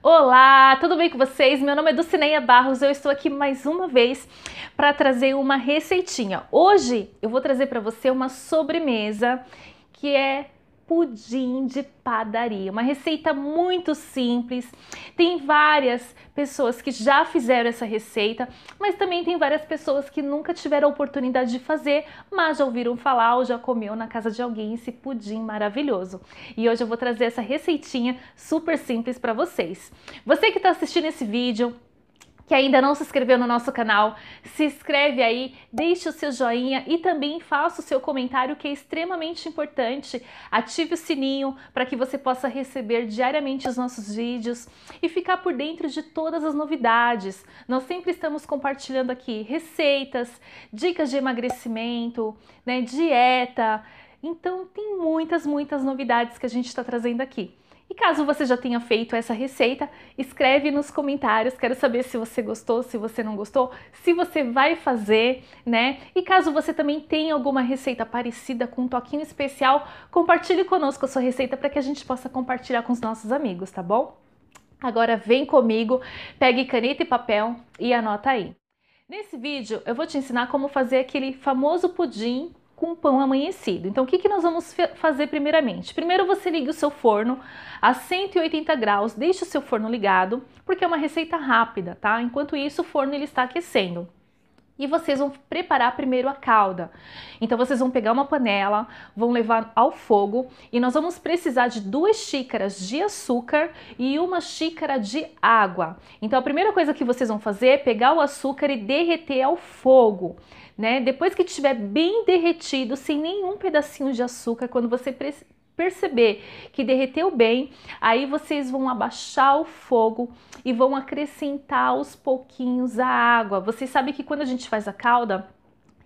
Olá, tudo bem com vocês? Meu nome é Dulcineia Barros, eu estou aqui mais uma vez para trazer uma receitinha. Hoje eu vou trazer para você uma sobremesa que é pudim de padaria. Uma receita muito simples. Tem várias pessoas que já fizeram essa receita, mas também tem várias pessoas que nunca tiveram a oportunidade de fazer, mas já ouviram falar ou já comeu na casa de alguém esse pudim maravilhoso. E hoje eu vou trazer essa receitinha super simples para vocês. Você que está assistindo esse vídeo, que ainda não se inscreveu no nosso canal, se inscreve aí, deixe o seu joinha e também faça o seu comentário que é extremamente importante. Ative o sininho para que você possa receber diariamente os nossos vídeos e ficar por dentro de todas as novidades. Nós sempre estamos compartilhando aqui receitas, dicas de emagrecimento, né, dieta. Então tem muitas, muitas novidades que a gente está trazendo aqui caso você já tenha feito essa receita, escreve nos comentários. Quero saber se você gostou, se você não gostou, se você vai fazer, né? E caso você também tenha alguma receita parecida com um toquinho especial, compartilhe conosco a sua receita para que a gente possa compartilhar com os nossos amigos, tá bom? Agora vem comigo, pegue caneta e papel e anota aí. Nesse vídeo eu vou te ensinar como fazer aquele famoso pudim com pão amanhecido. Então, o que, que nós vamos fazer primeiramente? Primeiro, você liga o seu forno a 180 graus, deixa o seu forno ligado, porque é uma receita rápida, tá? Enquanto isso, o forno ele está aquecendo e vocês vão preparar primeiro a calda. Então vocês vão pegar uma panela, vão levar ao fogo e nós vamos precisar de duas xícaras de açúcar e uma xícara de água. Então a primeira coisa que vocês vão fazer é pegar o açúcar e derreter ao fogo. Né? Depois que estiver bem derretido, sem nenhum pedacinho de açúcar, quando você perceber que derreteu bem, aí vocês vão abaixar o fogo e vão acrescentar aos pouquinhos a água. Vocês sabem que quando a gente faz a calda,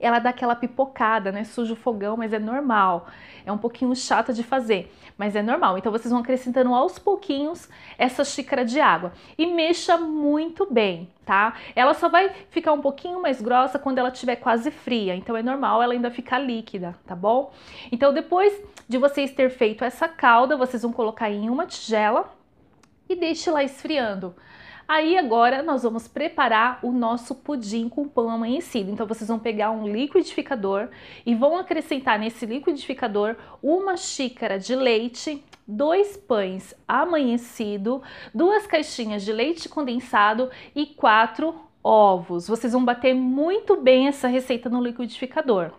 ela dá aquela pipocada, né? Suja o fogão, mas é normal. É um pouquinho chato de fazer, mas é normal. Então vocês vão acrescentando aos pouquinhos essa xícara de água e mexa muito bem, tá? Ela só vai ficar um pouquinho mais grossa quando ela estiver quase fria, então é normal ela ainda ficar líquida, tá bom? Então depois de vocês ter feito essa calda, vocês vão colocar em uma tigela e deixe lá esfriando. Aí agora nós vamos preparar o nosso pudim com pão amanhecido. Então vocês vão pegar um liquidificador e vão acrescentar nesse liquidificador uma xícara de leite, dois pães amanhecido, duas caixinhas de leite condensado e quatro ovos. Vocês vão bater muito bem essa receita no liquidificador.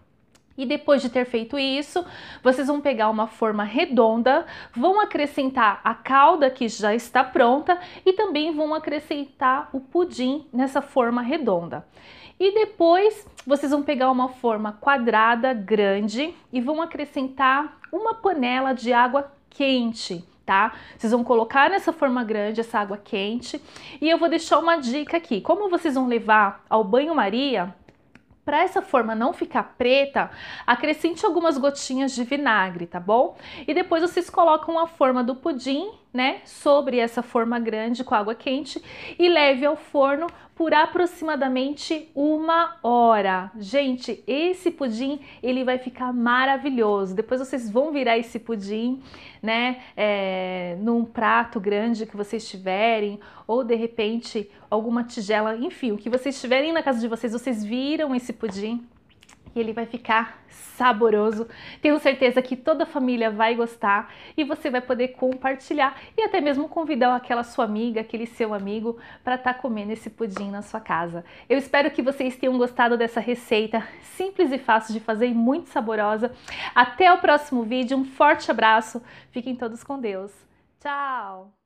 E depois de ter feito isso, vocês vão pegar uma forma redonda, vão acrescentar a calda que já está pronta e também vão acrescentar o pudim nessa forma redonda. E depois vocês vão pegar uma forma quadrada grande e vão acrescentar uma panela de água quente tá? Vocês vão colocar nessa forma grande essa água quente e eu vou deixar uma dica aqui. Como vocês vão levar ao banho-maria, para essa forma não ficar preta, acrescente algumas gotinhas de vinagre, tá bom? E depois vocês colocam a forma do pudim, né, sobre essa forma grande com água quente e leve ao forno por aproximadamente uma hora. Gente, esse pudim ele vai ficar maravilhoso. Depois vocês vão virar esse pudim, né, é, num prato grande que vocês tiverem, ou de repente alguma tigela, enfim, o que vocês tiverem na casa de vocês, vocês viram esse pudim e ele vai ficar saboroso. Tenho certeza que toda a família vai gostar e você vai poder compartilhar e até mesmo convidar aquela sua amiga, aquele seu amigo para estar tá comendo esse pudim na sua casa. Eu espero que vocês tenham gostado dessa receita simples e fácil de fazer e muito saborosa. Até o próximo vídeo, um forte abraço, fiquem todos com Deus. Tchau!